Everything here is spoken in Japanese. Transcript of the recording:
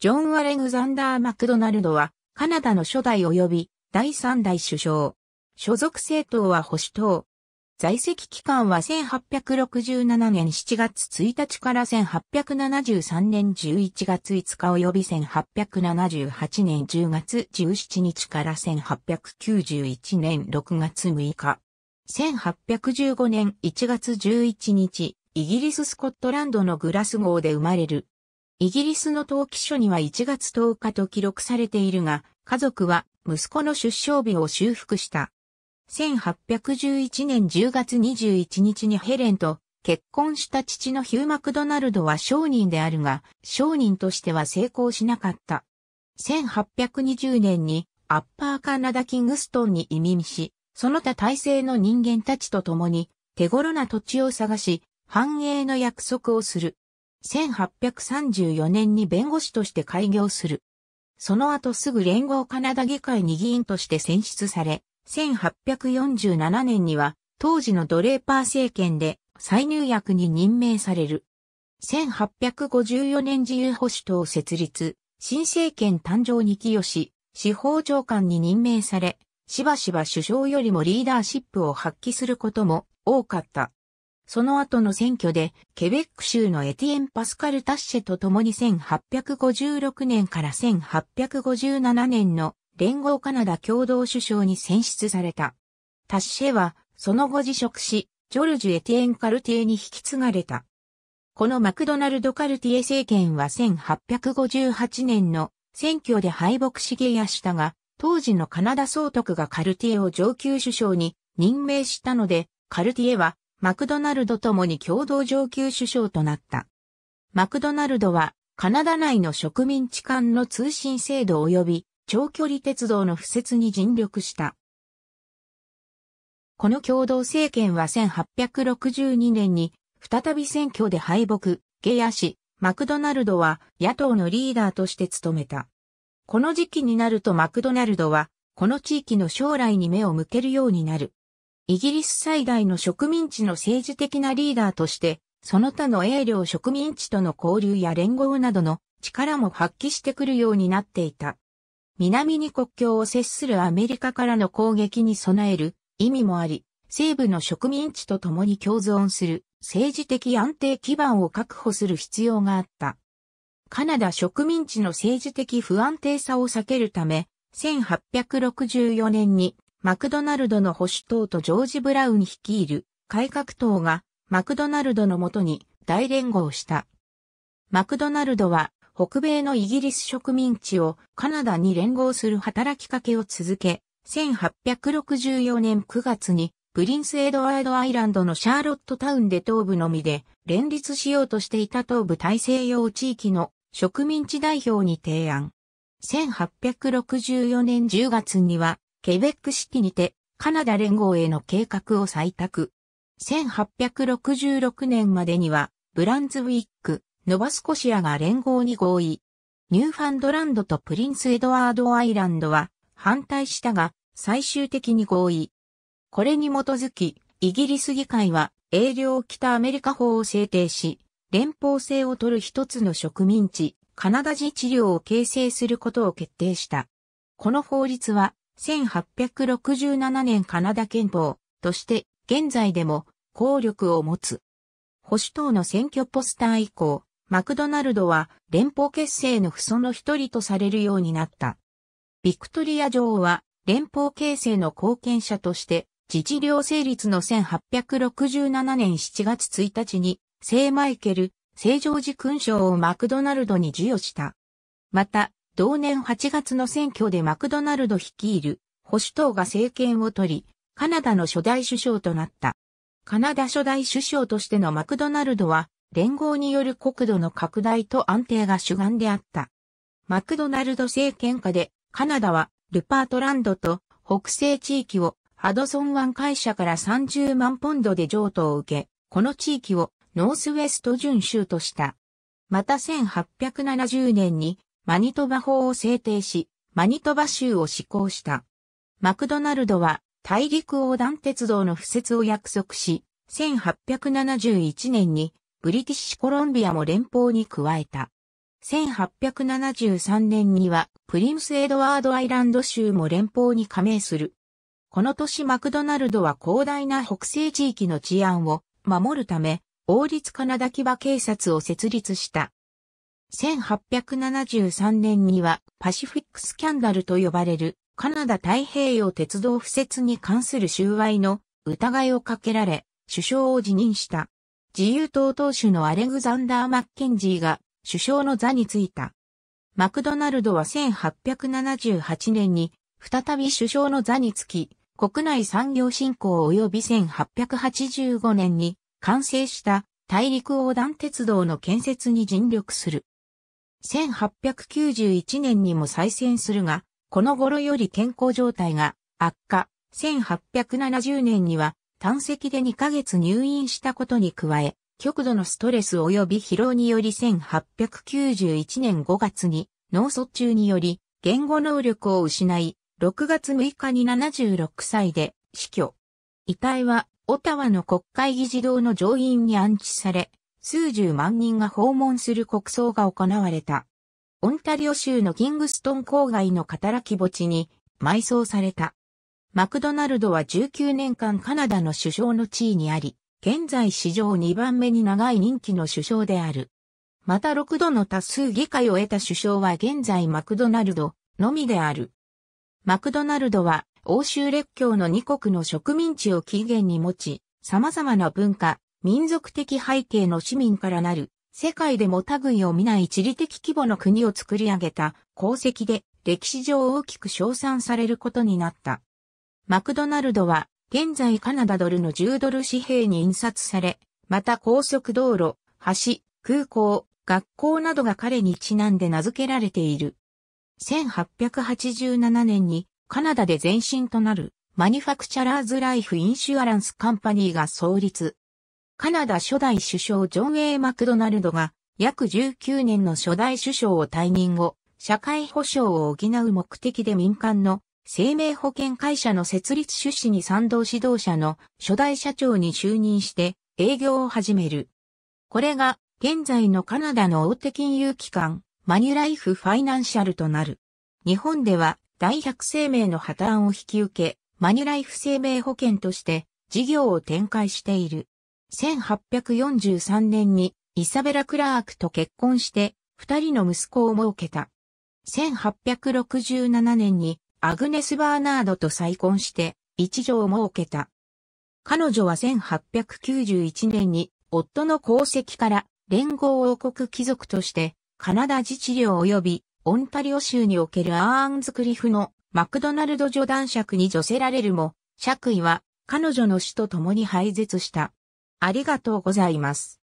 ジョン・アレグザンダー・マクドナルドは、カナダの初代及び第3代首相。所属政党は保守党。在籍期間は1867年7月1日から1873年11月5日及び1878年10月17日から1891年6月6日。1815年1月11日、イギリス・スコットランドのグラスゴーで生まれる。イギリスの登記書には1月10日と記録されているが、家族は息子の出生日を修復した。1811年10月21日にヘレンと結婚した父のヒュー・マクドナルドは商人であるが、商人としては成功しなかった。1820年にアッパーカナダキングストンに移民し、その他体制の人間たちと共に手頃な土地を探し、繁栄の約束をする。1834年に弁護士として開業する。その後すぐ連合カナダ議会に議員として選出され、1847年には当時のドレーパー政権で再入役に任命される。1854年自由保守党設立、新政権誕生に寄与し、司法長官に任命され、しばしば首相よりもリーダーシップを発揮することも多かった。その後の選挙で、ケベック州のエティエン・パスカル・タッシェと共に1856年から1857年の連合カナダ共同首相に選出された。タッシェは、その後辞職し、ジョルジュ・エティエン・カルティエに引き継がれた。このマクドナルド・カルティエ政権は1858年の選挙で敗北しげやしたが、当時のカナダ総督がカルティエを上級首相に任命したので、カルティエはマクドナルドともに共同上級首相となった。マクドナルドは、カナダ内の植民地間の通信制度及び長距離鉄道の敷設に尽力した。この共同政権は1862年に再び選挙で敗北、下野市。マクドナルドは野党のリーダーとして務めた。この時期になるとマクドナルドは、この地域の将来に目を向けるようになる。イギリス最大の植民地の政治的なリーダーとして、その他の英領植民地との交流や連合などの力も発揮してくるようになっていた。南に国境を接するアメリカからの攻撃に備える意味もあり、西部の植民地と共に共存する政治的安定基盤を確保する必要があった。カナダ植民地の政治的不安定さを避けるため、1864年にマクドナルドの保守党とジョージ・ブラウン率いる改革党がマクドナルドのもとに大連合した。マクドナルドは北米のイギリス植民地をカナダに連合する働きかけを続け、1864年9月にプリンス・エドワード・アイランドのシャーロットタウンで東部のみで連立しようとしていた東部大西洋地域の植民地代表に提案。1864年10月にはケベックシティにて、カナダ連合への計画を採択。1866年までには、ブランズウィック、ノバスコシアが連合に合意。ニューファンドランドとプリンスエドワードアイランドは反対したが、最終的に合意。これに基づき、イギリス議会は、英領北アメリカ法を制定し、連邦制を取る一つの植民地、カナダ自治領を形成することを決定した。この法律は、1867年カナダ憲法として現在でも効力を持つ。保守党の選挙ポスター以降、マクドナルドは連邦結成の不祖の一人とされるようになった。ビクトリア女王は連邦形成の貢献者として、自治領成立の1867年7月1日に、聖マイケル、聖常寺勲章をマクドナルドに授与した。また、同年8月の選挙でマクドナルド率いる保守党が政権を取り、カナダの初代首相となった。カナダ初代首相としてのマクドナルドは、連合による国土の拡大と安定が主眼であった。マクドナルド政権下で、カナダはルパートランドと北西地域をハドソン湾会社から30万ポンドで譲渡を受け、この地域をノースウェスト準州とした。また1870年にマニトバ法を制定し、マニトバ州を施行した。マクドナルドは大陸横断鉄道の敷設を約束し、1871年にブリティッシュコロンビアも連邦に加えた。1873年にはプリンス・エドワード・アイランド州も連邦に加盟する。この年マクドナルドは広大な北西地域の治安を守るため、王立カナダ騎馬警察を設立した。1873年にはパシフィックスキャンダルと呼ばれるカナダ太平洋鉄道不設に関する収賄の疑いをかけられ、首相を辞任した。自由党党首のアレグザンダー・マッケンジーが首相の座に就いた。マクドナルドは1878年に再び首相の座につき、国内産業振興及び1885年に完成した大陸横断鉄道の建設に尽力する。1891年にも再選するが、この頃より健康状態が悪化、1870年には胆石で2ヶ月入院したことに加え、極度のストレス及び疲労により1891年5月に脳卒中により言語能力を失い、6月6日に76歳で死去。遺体はオタワの国会議事堂の上院に安置され、数十万人が訪問する国葬が行われた。オンタリオ州のキングストン郊外の働き墓地に埋葬された。マクドナルドは19年間カナダの首相の地位にあり、現在史上2番目に長い任期の首相である。また6度の多数議会を得た首相は現在マクドナルドのみである。マクドナルドは欧州列強の2国の植民地を起源に持ち、様々な文化、民族的背景の市民からなる、世界でも類を見ない地理的規模の国を作り上げた功績で歴史上大きく称賛されることになった。マクドナルドは現在カナダドルの10ドル紙幣に印刷され、また高速道路、橋、空港、学校などが彼にちなんで名付けられている。1887年にカナダで前身となるマニファクチャラーズライフインシュアランスカンパニーが創立。カナダ初代首相ジョン・ A・ マクドナルドが約19年の初代首相を退任後、社会保障を補う目的で民間の生命保険会社の設立出資に賛同指導者の初代社長に就任して営業を始める。これが現在のカナダの大手金融機関マニュライフ・ファイナンシャルとなる。日本では大百生命の破綻を引き受け、マニュライフ生命保険として事業を展開している。1843年にイサベラ・クラークと結婚して二人の息子を設けた。1867年にアグネス・バーナードと再婚して一女を設けた。彼女は1891年に夫の功績から連合王国貴族としてカナダ自治領及びオンタリオ州におけるアーンズクリフのマクドナルド助男爵に助せられるも、爵位は彼女の死と共に廃絶した。ありがとうございます。